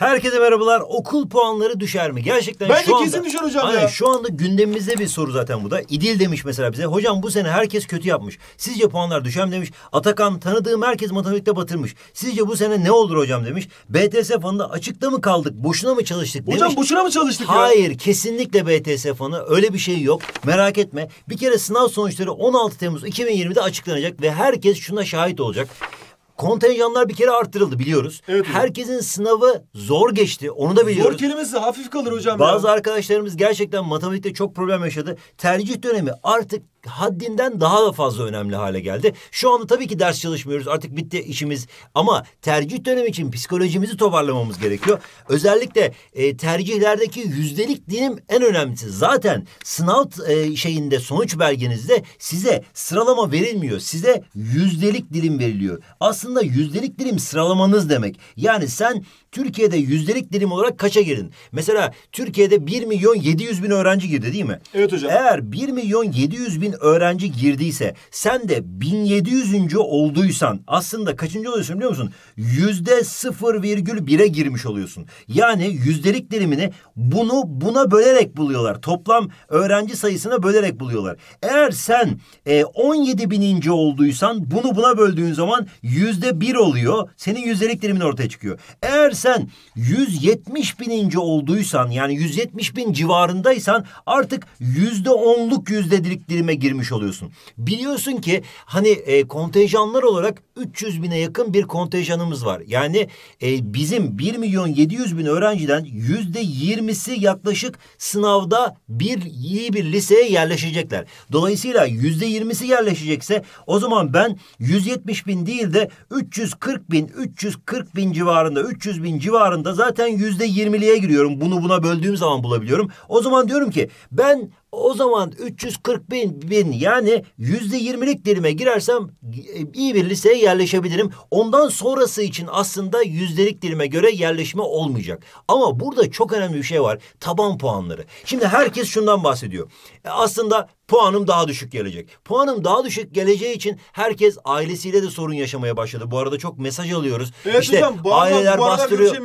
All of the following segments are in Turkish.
Herkese merhabalar. Okul puanları düşer mi? Gerçekten Bence şu anda... kesin düşer hocam aynen, ya. Şu anda gündemimizde bir soru zaten bu da. İdil demiş mesela bize. Hocam bu sene herkes kötü yapmış. Sizce puanlar düşer mi demiş. Atakan tanıdığım herkes matematikte batırmış. Sizce bu sene ne olur hocam demiş. BTS fanında açıkta mı kaldık? Boşuna mı çalıştık demiş. Hocam boşuna mı çalıştık Hayır, ya? Hayır kesinlikle BTS fanı. Öyle bir şey yok. Merak etme. Bir kere sınav sonuçları 16 Temmuz 2020'de açıklanacak ve herkes şuna şahit olacak kontenjanlar bir kere arttırıldı biliyoruz. Evet, Herkesin sınavı zor geçti. Onu da biliyoruz. Zor kelimesi hafif kalır hocam Bazı ya. arkadaşlarımız gerçekten matematikte çok problem yaşadı. Tercih dönemi artık haddinden daha da fazla önemli hale geldi. Şu anda tabii ki ders çalışmıyoruz. Artık bitti işimiz. Ama tercih dönemi için psikolojimizi toparlamamız gerekiyor. Özellikle e, tercihlerdeki yüzdelik dilim en önemlisi. Zaten sınav e, şeyinde sonuç belgenizde size sıralama verilmiyor. Size yüzdelik dilim veriliyor. Aslında yüzdelik dilim sıralamanız demek. Yani sen Türkiye'de yüzdelik dilim olarak kaça girdin? Mesela Türkiye'de 1 milyon 700 bin öğrenci girdi değil mi? Evet hocam. Eğer 1 milyon 700 bin öğrenci girdiyse sen de 1700. olduysan aslında kaçıncı oluyorsun biliyor musun? Yüzde 0,1'e girmiş oluyorsun. Yani yüzdelik dilimini bunu buna bölerek buluyorlar. Toplam öğrenci sayısına bölerek buluyorlar. Eğer sen e, 17 bininci olduysan bunu buna böldüğün zaman yüzde bir oluyor. Senin yüzdelik dilimin ortaya çıkıyor. Eğer sen 170 bininci olduysan yani 170 bin civarındaysan artık yüzde onluk yüzdelik dilime girmiş oluyorsun. Biliyorsun ki hani e, kontenjanlar olarak 300 bine yakın bir kontenjanımız var. Yani e, bizim 1 milyon 700 bin öğrenciden yüzde 20'si yaklaşık sınavda bir iyi bir liseye yerleşecekler. Dolayısıyla yüzde 20'si yerleşecekse o zaman ben 170 bin değil de 340 bin 340 bin civarında 300 bin bin civarında zaten yüzde %20'liğe giriyorum. Bunu buna böldüğüm zaman bulabiliyorum. O zaman diyorum ki ben o zaman 340 bin, bin yani yüzde yirmilik dilime girersem e, iyi bir liseye yerleşebilirim. Ondan sonrası için aslında yüzdelik dilime göre yerleşme olmayacak. Ama burada çok önemli bir şey var. Taban puanları. Şimdi herkes şundan bahsediyor. E aslında puanım daha düşük gelecek. Puanım daha düşük geleceği için herkes ailesiyle de sorun yaşamaya başladı. Bu arada çok mesaj alıyoruz. Evet işte, hocam bu aileler bu bastırıyor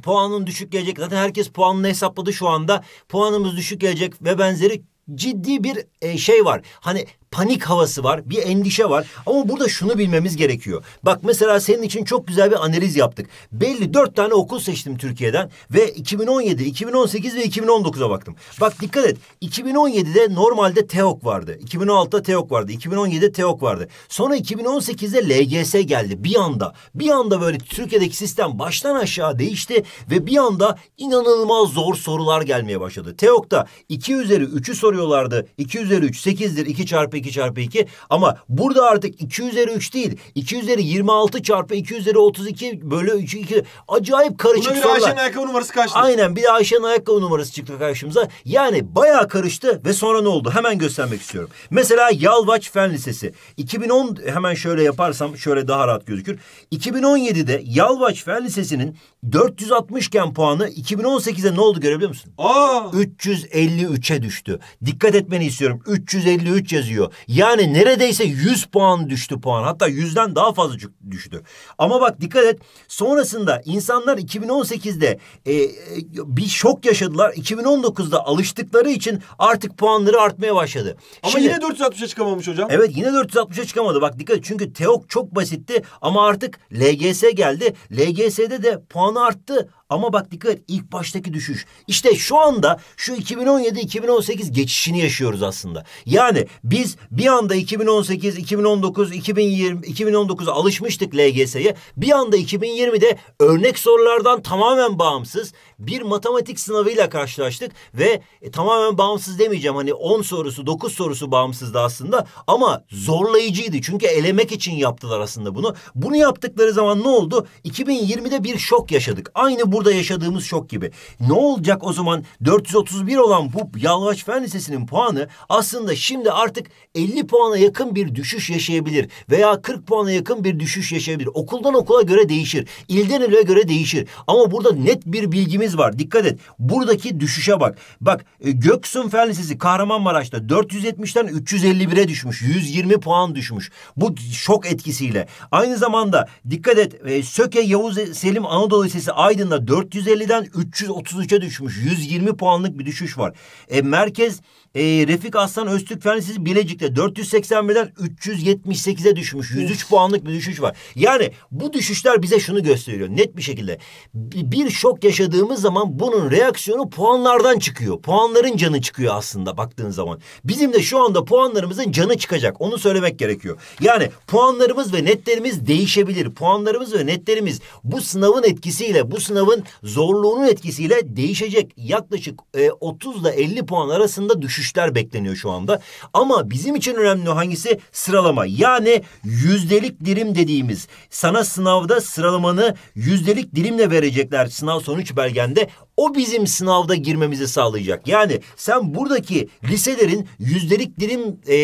puanın düşük gelecek. Zaten herkes puanını hesapladı şu anda. Puanımız düşük gelecek ve benzeri ciddi bir e, şey var. Hani panik havası var, bir endişe var. Ama burada şunu bilmemiz gerekiyor. Bak mesela senin için çok güzel bir analiz yaptık. Belli dört tane okul seçtim Türkiye'den ve 2017, 2018 ve 2019'a baktım. Bak dikkat et. 2017'de normalde TEOK vardı. 2006'da TEOK vardı. 2017'de TEOK vardı. Sonra 2018'de LGS geldi bir anda. Bir anda böyle Türkiye'deki sistem baştan aşağı değişti ve bir anda inanılmaz zor sorular gelmeye başladı. TEOK'ta 2 üzeri 3'ü soruyorlardı. 2 üzeri 3 8'dir. 2 çarpı 2 çarpı 2 ama burada artık 2 üzeri 3 değil 2 üzeri 26 çarpı 2 üzeri 32 bölü 3 2 acayip karışık Buna sorular. Ayşe'nin ayakkabı numarası kaçtı? Aynen bir de Ayşe'nin ayakkabı numarası çıktı karşımıza. Yani bayağı karıştı ve sonra ne oldu? Hemen göstermek istiyorum. Mesela Yalvaç Fen Lisesi. 2010 hemen şöyle yaparsam şöyle daha rahat gözükür. 2017'de Yalvaç Fen Lisesi'nin 460 ken puanı 2018'de ne oldu görebiliyor musun? Aa! 353'e düştü. Dikkat etmeni istiyorum. 353 yazıyor. Yani neredeyse 100 puan düştü puan. Hatta 100'den daha fazla düştü. Ama bak dikkat et sonrasında insanlar 2018'de e, e, bir şok yaşadılar. 2019'da alıştıkları için artık puanları artmaya başladı. Ama Şimdi, yine 460'a çıkamamış hocam. Evet yine 460'a çıkamadı. Bak dikkat et çünkü TEOK çok basitti ama artık LGS geldi. LGS'de de puanı arttı ama bak dikkat ilk baştaki düşüş. İşte şu anda şu 2017-2018 geçişini yaşıyoruz aslında. Yani biz bir anda 2018, 2019, 2020, 2019'a alışmıştık LGS'ye. Bir anda 2020'de örnek sorulardan tamamen bağımsız bir matematik sınavıyla karşılaştık ve e, tamamen bağımsız demeyeceğim. Hani 10 sorusu, 9 sorusu bağımsızdı aslında ama zorlayıcıydı. Çünkü elemek için yaptılar aslında bunu. Bunu yaptıkları zaman ne oldu? 2020'de bir şok yaşadık. Aynı bu burada yaşadığımız şok gibi. Ne olacak o zaman 431 olan bu Yalvaç Fen Lisesi'nin puanı aslında şimdi artık 50 puana yakın bir düşüş yaşayabilir veya 40 puana yakın bir düşüş yaşayabilir. Okuldan okula göre değişir. İlden ile göre değişir. Ama burada net bir bilgimiz var. Dikkat et. Buradaki düşüşe bak. Bak e, Göksun Fen Lisesi Kahramanmaraş'ta 470'ten 351'e düşmüş. 120 puan düşmüş. Bu şok etkisiyle. Aynı zamanda dikkat et e, Söke Yavuz Selim Anadolu Lisesi Aydın'da 450'den 333'e düşmüş. 120 puanlık bir düşüş var. E, merkez e, Refik Aslan Öztürk Fensiz Bilecik'te 481'den 378'e düşmüş. 103 puanlık bir düşüş var. Yani bu düşüşler bize şunu gösteriyor net bir şekilde. Bir şok yaşadığımız zaman bunun reaksiyonu puanlardan çıkıyor. Puanların canı çıkıyor aslında baktığın zaman. Bizim de şu anda puanlarımızın canı çıkacak. Onu söylemek gerekiyor. Yani puanlarımız ve netlerimiz değişebilir. Puanlarımız ve netlerimiz bu sınavın etkisiyle bu sınavın Bunların zorluğunun etkisiyle değişecek. Yaklaşık e, 30 ile 50 puan arasında düşüşler bekleniyor şu anda. Ama bizim için önemli hangisi? Sıralama. Yani yüzdelik dilim dediğimiz sana sınavda sıralamanı yüzdelik dilimle verecekler sınav sonuç belgende. O bizim sınavda girmemizi sağlayacak. Yani sen buradaki liselerin yüzdelik dilim e,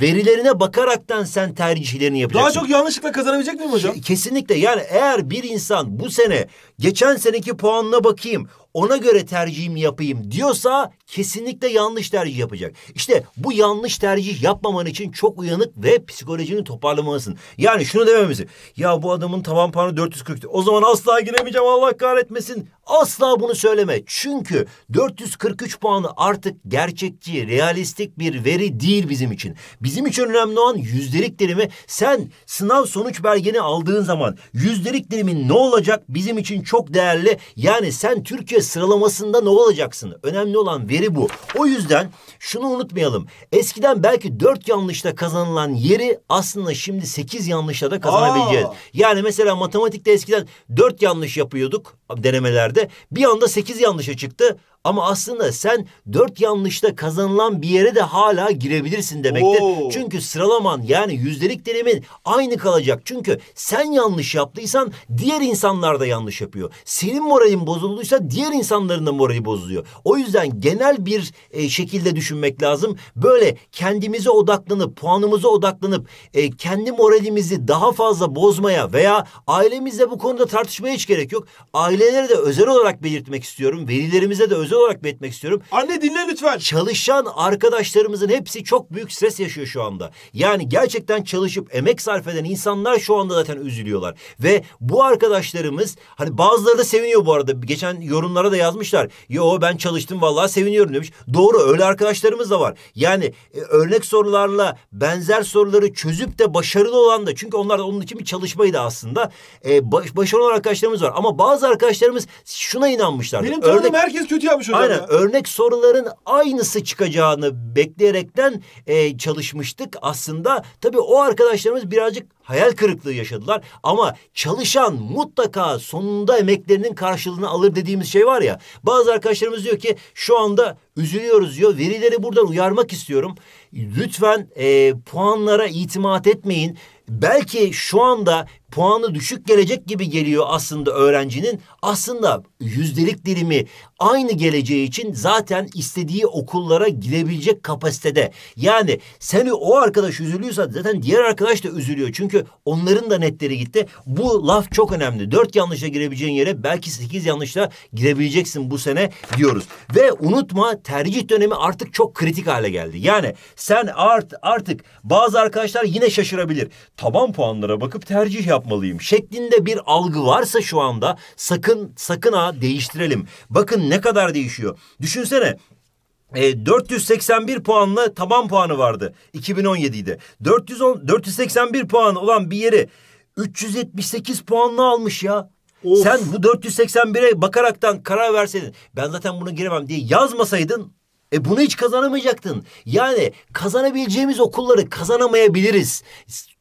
verilerine bakaraktan sen tercihlerini yapacaksın. Daha çok yanlışlıkla kazanabilecek miyim hocam? Kesinlikle yani eğer bir insan bu sene geçen seneki puanına bakayım ona göre tercihimi yapayım diyorsa kesinlikle yanlış tercih yapacak. İşte bu yanlış tercih yapmaman için çok uyanık ve psikolojini toparlamalısın. Yani şunu dememizi. Ya bu adamın tavan puanı 440. O zaman asla giremeyeceğim Allah kahretmesin. Asla bunu söyleme. Çünkü 443 puanı artık gerçekçi, realistik bir veri değil bizim için. Bizim için önemli olan yüzdelik dilimi. Sen sınav sonuç belgeni aldığın zaman yüzdelik dilimin ne olacak bizim için çok değerli. Yani sen Türkiye sıralamasında ne olacaksın? Önemli olan veri bu. O yüzden şunu unutmayalım. Eskiden belki dört yanlışla kazanılan yeri aslında şimdi sekiz yanlışla da kazanabileceğiz. Aa. Yani mesela matematikte eskiden dört yanlış yapıyorduk denemelerde. Bir anda sekiz yanlışa çıktı. Ama aslında sen dört yanlışta kazanılan bir yere de hala girebilirsin demektir. Oo. Çünkü sıralaman yani yüzdelik dilimin aynı kalacak. Çünkü sen yanlış yaptıysan diğer insanlar da yanlış yapıyor. Senin moralin bozulduysa diğer insanların da morali bozuluyor. O yüzden genel bir e, şekilde düşünmek lazım. Böyle kendimize odaklanıp puanımıza odaklanıp e, kendi moralimizi daha fazla bozmaya veya ailemizle bu konuda tartışmaya hiç gerek yok. Ailelere de özel olarak belirtmek istiyorum. Velilerimize de özel özel olarak belirtmek istiyorum. Anne dinle lütfen. Çalışan arkadaşlarımızın hepsi çok büyük stres yaşıyor şu anda. Yani gerçekten çalışıp emek sarf eden insanlar şu anda zaten üzülüyorlar. Ve bu arkadaşlarımız hani bazıları da seviniyor bu arada. Geçen yorumlara da yazmışlar. Yo ben çalıştım vallahi seviniyorum demiş. Doğru öyle arkadaşlarımız da var. Yani e, örnek sorularla benzer soruları çözüp de başarılı olan da çünkü onlar da onun için bir çalışmaydı aslında. E, baş, başarılı arkadaşlarımız var ama bazı arkadaşlarımız şuna inanmışlar. Benim tanıdığım örnek... herkes kötü yapmış sormuş hocam. Aynen ya. örnek soruların aynısı çıkacağını bekleyerekten e, çalışmıştık. Aslında tabii o arkadaşlarımız birazcık hayal kırıklığı yaşadılar. Ama çalışan mutlaka sonunda emeklerinin karşılığını alır dediğimiz şey var ya. Bazı arkadaşlarımız diyor ki şu anda üzülüyoruz diyor. Verileri buradan uyarmak istiyorum. Lütfen e, puanlara itimat etmeyin. Belki şu anda puanı düşük gelecek gibi geliyor aslında öğrencinin. Aslında yüzdelik dilimi aynı geleceği için zaten istediği okullara girebilecek kapasitede. Yani seni o arkadaş üzülüyorsa zaten diğer arkadaş da üzülüyor. Çünkü onların da netleri gitti. Bu laf çok önemli. Dört yanlışa girebileceğin yere belki sekiz yanlışla girebileceksin bu sene diyoruz. Ve unutma tercih dönemi artık çok kritik hale geldi. Yani sen art, artık bazı arkadaşlar yine şaşırabilir. Taban puanlara bakıp tercih yap yapmalıyım şeklinde bir algı varsa şu anda sakın sakın ha değiştirelim. Bakın ne kadar değişiyor. Düşünsene 481 e, puanla taban puanı vardı 2017'de. 410 481 puan olan bir yeri 378 puanla almış ya. Of. Sen bu 481'e bakaraktan karar verseydin ben zaten bunu giremem diye yazmasaydın e bunu hiç kazanamayacaktın. Yani kazanabileceğimiz okulları kazanamayabiliriz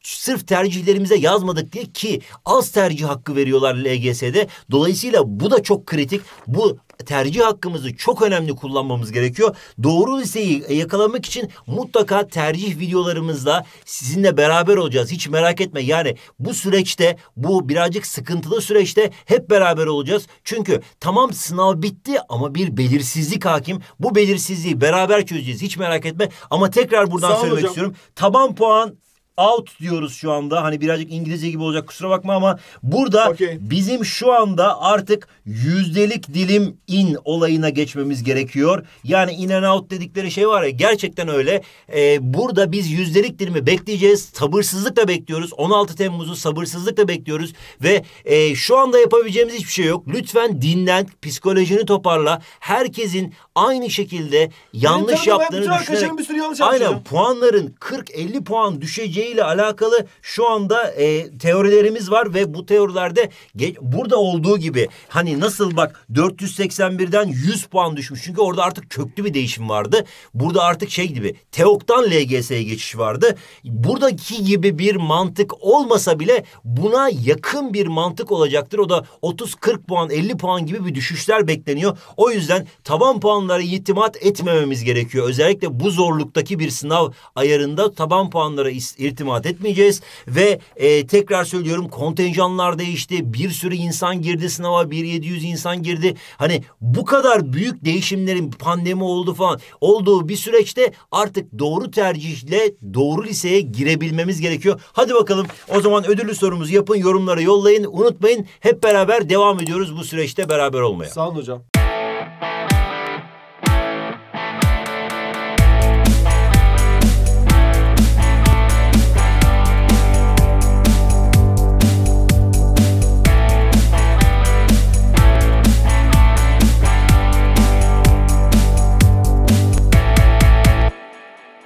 sırf tercihlerimize yazmadık diye ki az tercih hakkı veriyorlar LGS'de. Dolayısıyla bu da çok kritik. Bu tercih hakkımızı çok önemli kullanmamız gerekiyor. Doğru liseyi yakalamak için mutlaka tercih videolarımızla sizinle beraber olacağız. Hiç merak etme. Yani bu süreçte, bu birazcık sıkıntılı süreçte hep beraber olacağız. Çünkü tamam sınav bitti ama bir belirsizlik hakim. Bu belirsizliği beraber çözeceğiz. Hiç merak etme. Ama tekrar buradan söylemek hocam. istiyorum. Taban puan out diyoruz şu anda. Hani birazcık İngilizce gibi olacak kusura bakma ama burada okay. bizim şu anda artık yüzdelik dilim in olayına geçmemiz gerekiyor. Yani in and out dedikleri şey var ya gerçekten öyle. Ee, burada biz yüzdelik dilimi bekleyeceğiz. Sabırsızlıkla bekliyoruz. 16 Temmuz'u sabırsızlıkla bekliyoruz ve e, şu anda yapabileceğimiz hiçbir şey yok. Lütfen dinlen, psikolojini toparla. Herkesin aynı şekilde yanlış Benim yaptığını düşünerek. Bir sürü yanlış Aynen puanların 40-50 puan düşeceği ile alakalı şu anda e, teorilerimiz var ve bu teorilerde burada olduğu gibi hani nasıl bak 481'den 100 puan düşmüş. Çünkü orada artık köklü bir değişim vardı. Burada artık şey gibi TEOK'tan LGS'ye geçiş vardı. Buradaki gibi bir mantık olmasa bile buna yakın bir mantık olacaktır. O da 30-40 puan 50 puan gibi bir düşüşler bekleniyor. O yüzden taban puanlara itimat etmememiz gerekiyor. Özellikle bu zorluktaki bir sınav ayarında taban puanlara itimat etmeyeceğiz ve e, tekrar söylüyorum kontenjanlar değişti. Bir sürü insan girdi sınava. bir 700 insan girdi. Hani bu kadar büyük değişimlerin pandemi oldu falan olduğu bir süreçte artık doğru tercihle doğru liseye girebilmemiz gerekiyor. Hadi bakalım o zaman ödüllü sorumuzu yapın yorumları yollayın. Unutmayın hep beraber devam ediyoruz bu süreçte beraber olmaya. Sağ olun hocam.